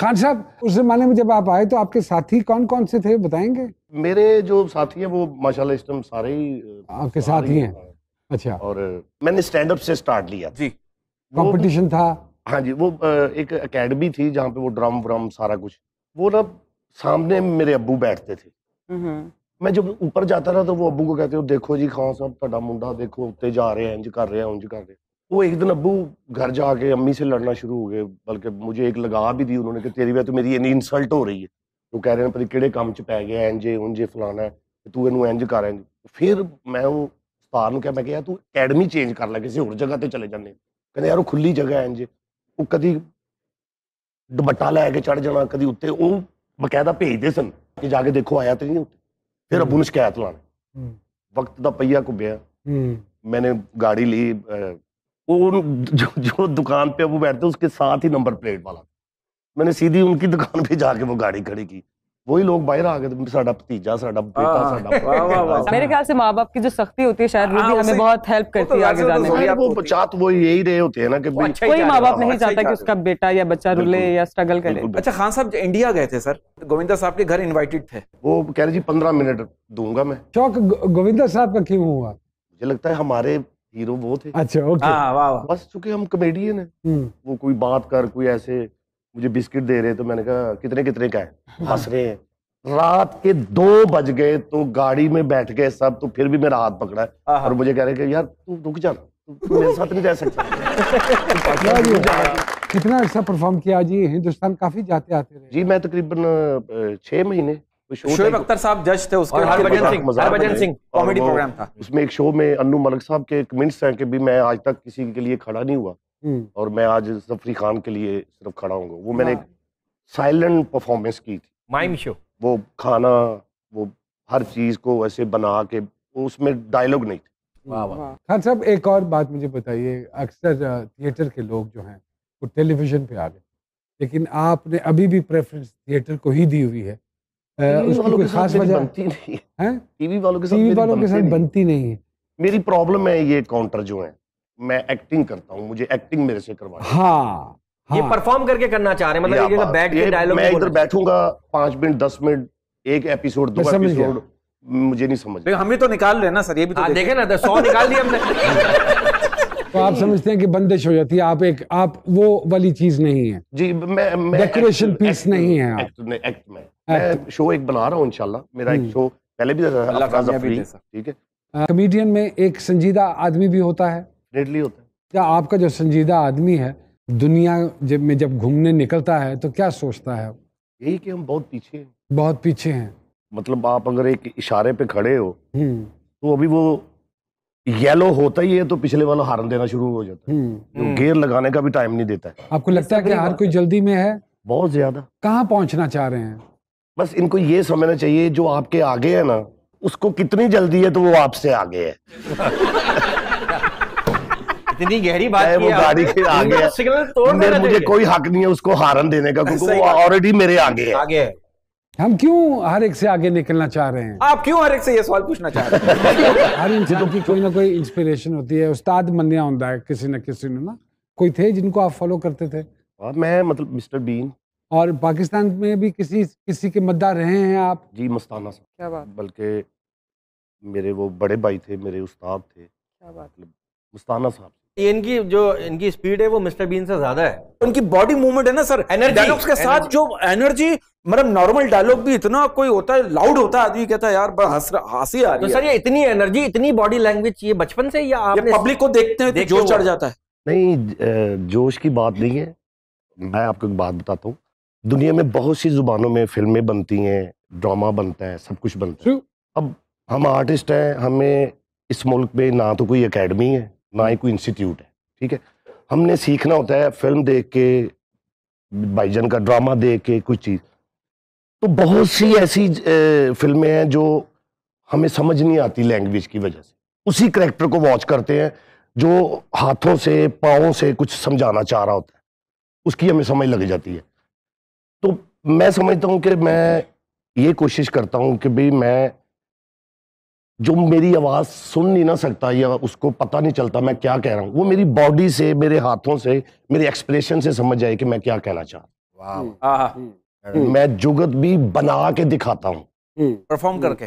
खान साहब उस जमाने में जब आप आए तो आपके साथी कौन कौन से थे बताएंगे मेरे जो साथी हैं वो माशाल्लाह इस टाइम सारे ही आपके साथी हैं अच्छा और मैंने स्टैंड अप से स्टार्ट लिया जी कंपटीशन था हाँ जी वो एक एकेडमी थी जहाँ पे वो ड्राम व्राम सारा कुछ वो ना सामने मेरे अबू बैठते थे हम्म। मैं जब ऊपर जाता था तो वो अबू को कहते हो देखो जी खान साहब तुहाडा मुंडा देखो उत्ते जा रहे हैं इंज कर रहे हैं उंज कर रहे हैं वो एक दिन अबू घर जाके अम्मी से लड़ना शुरू हो गए बल्कि मुझे एक लगा भी दी उन्होंने कि तेरी वजह तो मेरी इनी इंसल्ट ਹੋ ਰਹੀ ਹੈ ਉਹ ਕਹਿ ਰਹੇ ਨੇ ਪਤਾ ਕਿਹੜੇ ਕੰਮ 'ਚ ਪੈ ਗਿਆ ਇੰਜੇ ਉੰਜੇ ਫਲਾਣਾ ਤੇ ਤੂੰ ਇਹਨੂੰ ਇੰਜ ਕਰ ਰਹੀ ਫਿਰ ਮੈਂ ਉਹ ਪਾਰ ਨੂੰ ਕਿਹਾ ਮੈਂ ਕਿਹਾ ਤੂੰ ਅਕੈਡਮੀ ਚੇਂਜ ਕਰ ਲੈ ਕਿਸੇ ਹੋਰ ਜਗ੍ਹਾ ਤੇ ਚਲੇ ਜਾਂਦੇ ਕਹਿੰਦੇ ਯਾਰ ਉਹ ਖੁੱਲੀ ਜਗ੍ਹਾ ਇੰਜ ਉਹ ਕਦੀ ਦੁਪੱਟਾ ਲੈ ਕੇ ਚੜ ਜਾਣਾ ਕਦੀ ਉੱਤੇ ਉਹ ਬਕਾਇਦਾ ਭੇਜਦੇ ਸਨ ਕਿ ਜਾ ਕੇ ਦੇਖੋ ਆਇਆ ਤੇ ਨਹੀਂ ਉੱਤੇ ਫਿਰ ਅਬੂ ਨੂੰ ਸ਼ਿਕਾਇਤ ਲਾਣੀ ਵਕਤ ਦਾ ਪਈਆ ਕੁੱਬਿਆ ਹੂੰ ਮੈਨੇ ਗਾੜੀ ਲਈ वो उन जो जो दुकान पे वो बैठते उसके साथ ही नंबर प्लेट वाला मैंने सीधी उनकी दुकान पे जाके वो गाड़ी खड़ी की वही लोग बाहर आ गए तो भतीजा हाँ, हाँ, हाँ, मेरे ख्याल से माँ बाप की जो सख्ती होती है शायद वो भी हमें बहुत हेल्प तो करती है आगे जाने तो वो यही रहे होते हैं ना कि अच्छा कोई माँ बाप नहीं चाहता कि उसका बेटा या बच्चा रुले या स्ट्रगल करे अच्छा खान साहब इंडिया गए थे सर गोविंदा साहब के घर इन्वाइटेड थे वो कह रहे जी पंद्रह मिनट दूंगा मैं चौक गोविंदा साहब का क्यों हुआ मुझे लगता है हमारे हीरो वो थे अच्छा ओके हाँ वाह बस चूंकि हम कॉमेडियन है हम्म। वो कोई बात कर कोई ऐसे मुझे बिस्किट दे रहे तो मैंने कहा कितने कितने का है हंस रहे हैं रात के दो बज गए तो गाड़ी में बैठ गए सब तो फिर भी मेरा हाथ पकड़ा है और मुझे कह रहे कि यार तू रुक जा मेरे साथ नहीं जा सकता कितना अच्छा परफॉर्म किया जी हिंदुस्तान काफी जाते आते रहे जी मैं तकरीबन छह महीने शोएब अख्तर साहब जज थे उसके हरभजन सिंह हरभजन सिंह कॉमेडी प्रोग्राम था उसमें एक शो में अन्नू मलिक साहब के कमेंट्स हैं कि भी मैं आज तक किसी के लिए खड़ा नहीं हुआ हम्म। और मैं आज जफरी खान के लिए सिर्फ खड़ा हूँ वो मैंने साइलेंट हाँ। परफॉर्मेंस की थी माइम शो वो खाना वो हर चीज को ऐसे बना के उसमें डायलॉग नहीं थे हाँ। खान साहब एक और बात मुझे बताइए अक्सर थिएटर के लोग जो हैं वो टेलीविजन पे आ गए लेकिन आपने अभी भी प्रेफरेंस थिएटर को ही दी हुई है उसकी कोई खास वजह बनती नहीं है टीवी वालों के साथ टीवी वालों के साथ बनती नहीं है मेरी प्रॉब्लम है ये काउंटर जो है मैं एक्टिंग करता हूँ मुझे एक्टिंग मेरे से करवा हाँ हाँ। ये परफॉर्म हाँ। करके करना चाह रहे हैं मतलब ये ये बैठ के डायलॉग मैं इधर बैठूंगा पांच मिनट दस मिनट एक एपिसोड दो एपिसोड मुझे नहीं समझ हम भी तो निकाल रहे ना सर ये भी तो आ, हाँ, देखे, देखे ना तो सौ निकाल दिया हमने तो आप समझते हैं कि बंदिश हो जाती है आप एक आप वो वाली चीज नहीं है जी मैं, मैं डेकोरेशन पीस नहीं है आप एक्ट, एक्ट में मैं शो एक बना रहा हूँ इनशाला मेरा एक शो हम्म। पहले भी ठीक है कमेडियन में एक संजीदा आदमी भी होता है होता है क्या आपका जो संजीदा आदमी है दुनिया जब में जब घूमने निकलता है तो क्या सोचता है यही कि हम बहुत पीछे हैं बहुत पीछे हैं मतलब आप अगर एक इशारे पे खड़े हो हम्म। तो अभी वो येलो होता ही है तो पिछले वाला हारन देना शुरू हो जाता है तो हम्म। गेयर लगाने का भी टाइम नहीं देता है आपको लगता है कि हर कोई जल्दी में है बहुत ज्यादा कहाँ पहुंचना चाह रहे हैं बस इनको ये समझना चाहिए जो आपके आगे है ना उसको कितनी जल्दी है तो वो आपसे आगे है इतनी गहरी बात है वो गाड़ी के आगे है सिग्नल तोड़ मुझे कोई हक नहीं है उसको हारन देने का क्योंकि वो ऑलरेडी मेरे आगे है आगे है हम क्यों हर एक से आगे निकलना चाह रहे हैं आप क्यों हर एक से ये सवाल पूछना चाह रहे हैं हर इंसान की कोई ना कोई इंस्पिरेशन होती है उस्ताद मनिया होता है किसी ना किसी ने ना कोई थे जिनको आप फॉलो करते थे और मैं मतलब मिस्टर बीन और पाकिस्तान में भी किसी किसी के मद्दा रहे हैं आप जी मस्ताना साहब क्या बात बल्कि मेरे वो बड़े भाई थे मेरे उस्ताद थे क्या बात मतलब मस्ताना साहब इनकी जो इनकी स्पीड है वो मिस्टर बीन से ज्यादा है उनकी बॉडी मूवमेंट है ना सर एनर्जी के साथ जो एनर्जी मतलब नॉर्मल डायलॉग भी इतना कोई होता है लाउड होता है आदमी कहता है यार हंसी आ रही तो सर ये इतनी एनर्जी इतनी बॉडी लैंग्वेज चाहिए बचपन से या आपने पब्लिक को देखते हैं तो जोश चढ़ जाता है नहीं जोश की बात नहीं है मैं आपको एक बात बताता हूँ दुनिया में बहुत सी जुबानों में फिल्में बनती हैं ड्रामा बनता है सब कुछ बनता है अब हम आर्टिस्ट हैं हमें इस मुल्क में ना तो कोई अकेडमी है ना ही कोई इंस्टीट्यूट है ठीक है हमने सीखना होता है फिल्म देख के भाईजान का ड्रामा देख के कुछ चीज़ तो बहुत सी ऐसी फिल्में हैं जो हमें समझ नहीं आती लैंग्वेज की वजह से उसी करेक्टर को वॉच करते हैं जो हाथों से पाओ से कुछ समझाना चाह रहा होता है उसकी हमें समझ लग जाती है तो मैं समझता हूँ कि मैं ये कोशिश करता हूँ कि भाई मैं जो मेरी आवाज़ सुन नहीं ना सकता या उसको पता नहीं चलता मैं क्या कह रहा हूँ वो मेरी बॉडी से मेरे हाथों से मेरे एक्सप्रेशन से समझ जाए कि मैं क्या कहना चाह रहा हूँ मैं जुगत भी बना के दिखाता हूँ परफॉर्म हम्म। करके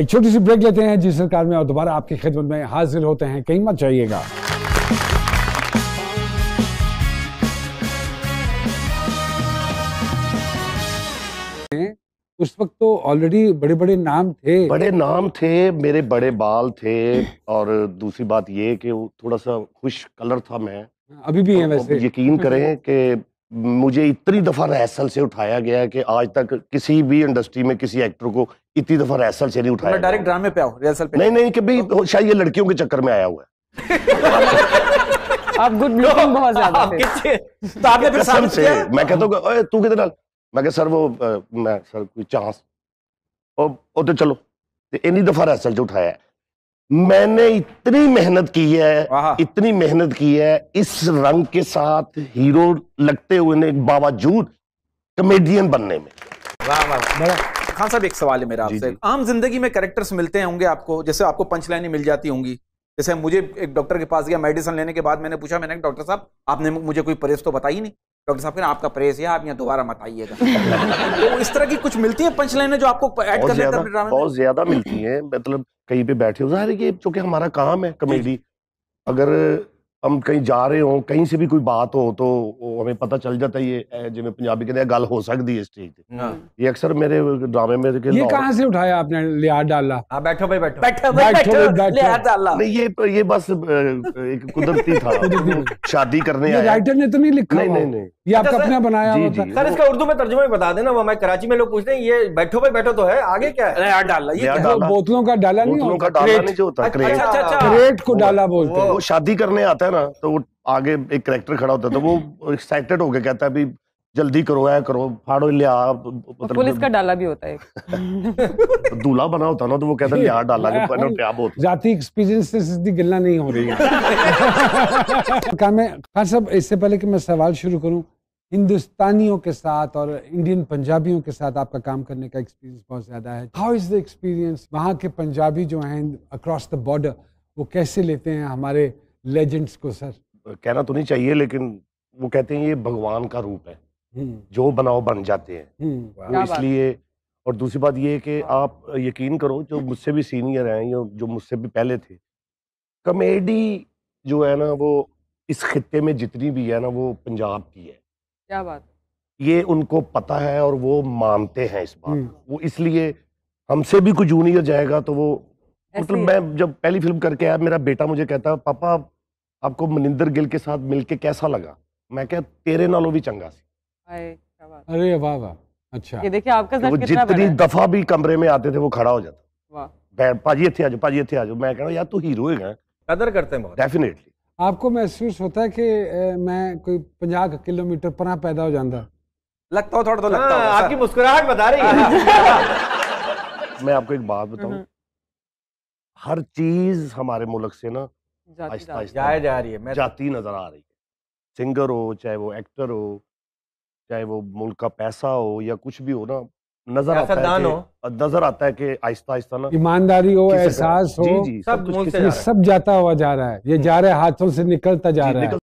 एक छोटी सी ब्रेक लेते हैं जी सरकार में और दोबारा आपकी खिदमत में हाजिर होते हैं कहीं मत जाइएगा उस वक्त तो ऑलरेडी बड़े बड़े नाम थे बड़े नाम थे मेरे बड़े बाल थे और दूसरी बात ये कि थोड़ा सा खुश कलर था मैं हाँ, अभी भी है वैसे यकीन करें कि मुझे इतनी दफ़ा रिहर्सल से उठाया गया कि आज तक किसी भी इंडस्ट्री में किसी एक्टर को इतनी दफा रिहर्सल से नहीं उठाया तो डायरेक्ट ड्रामे पे आओ रिहर्सल पे नहीं नहीं कभी तो... शायद ये लड़कियों के चक्कर में आया हुआ है आप गुड लुकिंग बहुत ज्यादा थे तो आपने फिर साबित से मैं कहता हूं ओए तू किधर डाल मैं कह सर वो मैं सर कोई चांस ओ ओ तो चलो ते तो इतनी दफा रिहर्सल से उठाया है मैंने इतनी मेहनत की है इतनी मेहनत की है इस रंग के साथ हीरो लगते हुए बावजूद कमेडियन बनने में वाह वाह खान साहब एक सवाल है मेरा आपसे आम जिंदगी में कैरेक्टर्स मिलते होंगे आपको जैसे आपको पंचलाइन मिल जाती होंगी जैसे मुझे एक डॉक्टर के पास गया मेडिसिन लेने के बाद मैंने पूछा मैंने डॉक्टर साहब आपने मुझे कोई परहेज तो बताई नहीं डॉक्टर साहब आपका प्रेस है आप यहाँ दोबारा मत आइएगा तो इस तरह की कुछ मिलती है पंच जो आपको ऐड कर लेते हैं बहुत ज्यादा मिलती है मतलब कहीं पे बैठे हो जाहिर है कि चूंकि हमारा काम है कॉमेडी अगर हम कहीं जा रहे हो कहीं से भी कोई बात हो तो हमें पता चल जाता है ये जिमें पंजाबी कहते हैं गल हो सकती है स्टेज पे हाँ। ये अक्सर मेरे ड्रामे में ये कहां से उठाया आपने लिहाज डाला हाँ बैठो भाई बैठो बैठो बैठो, बैठो, लिहाज डाला नहीं ये ये बस एक कुदरती था शादी करने आया राइटर ने तो नहीं लिखा नहीं नहीं नहीं ये आपका अच्छा, अपना बनाया हुआ था सर इसका उर्दू में तर्जुमा भी बता देना वो मैं कराची में लोग पूछते हैं ये बैठो भाई बैठो तो है आगे क्या है लिहाज डाला ये बोतलों का डाला नहीं बोतलों का डाला नहीं होता क्रेट अच्छा, अच्छा, को डाला बोलते हैं वो शादी करने आता है है ना तो वो आगे एक करेक्टर खड़ा होता है तो वो एक्साइटेड होके कहता है अभी जल्दी करो ऐ करो फाड़ो लिया आ मतलब पुलिस का डाला भी होता है दूल्हा बना होता ना तो वो कहता है यार डाला के पर क्या होता जाति एक्सपीरियंस से सीधी गिल्ला नहीं हो रही है काम है खान साहब इससे पहले कि मैं सवाल शुरू करूं हिंदुस्तानियों के साथ और इंडियन पंजाबियों के साथ आपका काम करने का एक्सपीरियंस बहुत ज़्यादा है हाउ इज़ द एक्सपीरियंस वहाँ के पंजाबी जो हैं अक्रॉस द बॉर्डर वो कैसे लेते हैं हमारे लेजेंड्स को सर कहना तो नहीं चाहिए लेकिन वो कहते हैं ये भगवान का रूप है हम्म। जो बनाओ बन जाते हैं हम्म। इसलिए और दूसरी बात ये कि हाँ। आप यकीन करो जो मुझसे भी सीनियर हैं या जो मुझसे भी पहले थे कमेडी जो है ना वो इस खत्ते में जितनी भी है ना वो पंजाब की है क्या बात ये उनको पता है और वो मानते हैं इस बात हम्म। वो इसलिए हमसे भी कोई जूनियर जाएगा तो वो मतलब मैं जब पहली फिल्म करके आया मेरा बेटा मुझे कहता है पापा आपको मनिंदर गिल के साथ मिलके कैसा लगा मैं क्या तेरे नालों भी चंगा सी अरे वाह वाह अच्छा ये देखिए आपका तो वो जितनी दफा भी कमरे में आते थे वो खड़ा हो जाता वाह पाजी इथे आजो पाजी इथे आजो मैं कहना यार तू हीरो है कदर करते हैं बहुत डेफिनेटली आपको महसूस होता है कि मैं कोई 50 किलोमीटर पर पैदा हो जाता लगता हो थोड़ा तो लगता हाँ, हो आपकी मुस्कुराहट बता रही है मैं आपको एक बात बताऊं हम्म। हर चीज हमारे मुल्क से ना आहिस्ता आहिस्ता जा रही है मैं जाती नजर आ रही है सिंगर हो चाहे वो एक्टर हो चाहे वो मुल्क का पैसा हो या कुछ भी हो ना नजर आता है नजर आता है कि आहिस्ता आहिस्ता ना ईमानदारी हो एहसास हो जी, जी, सब, सब, जाता हुआ जा रहा है ये हम्म। जा रहा है हाथों से निकलता जा रहा है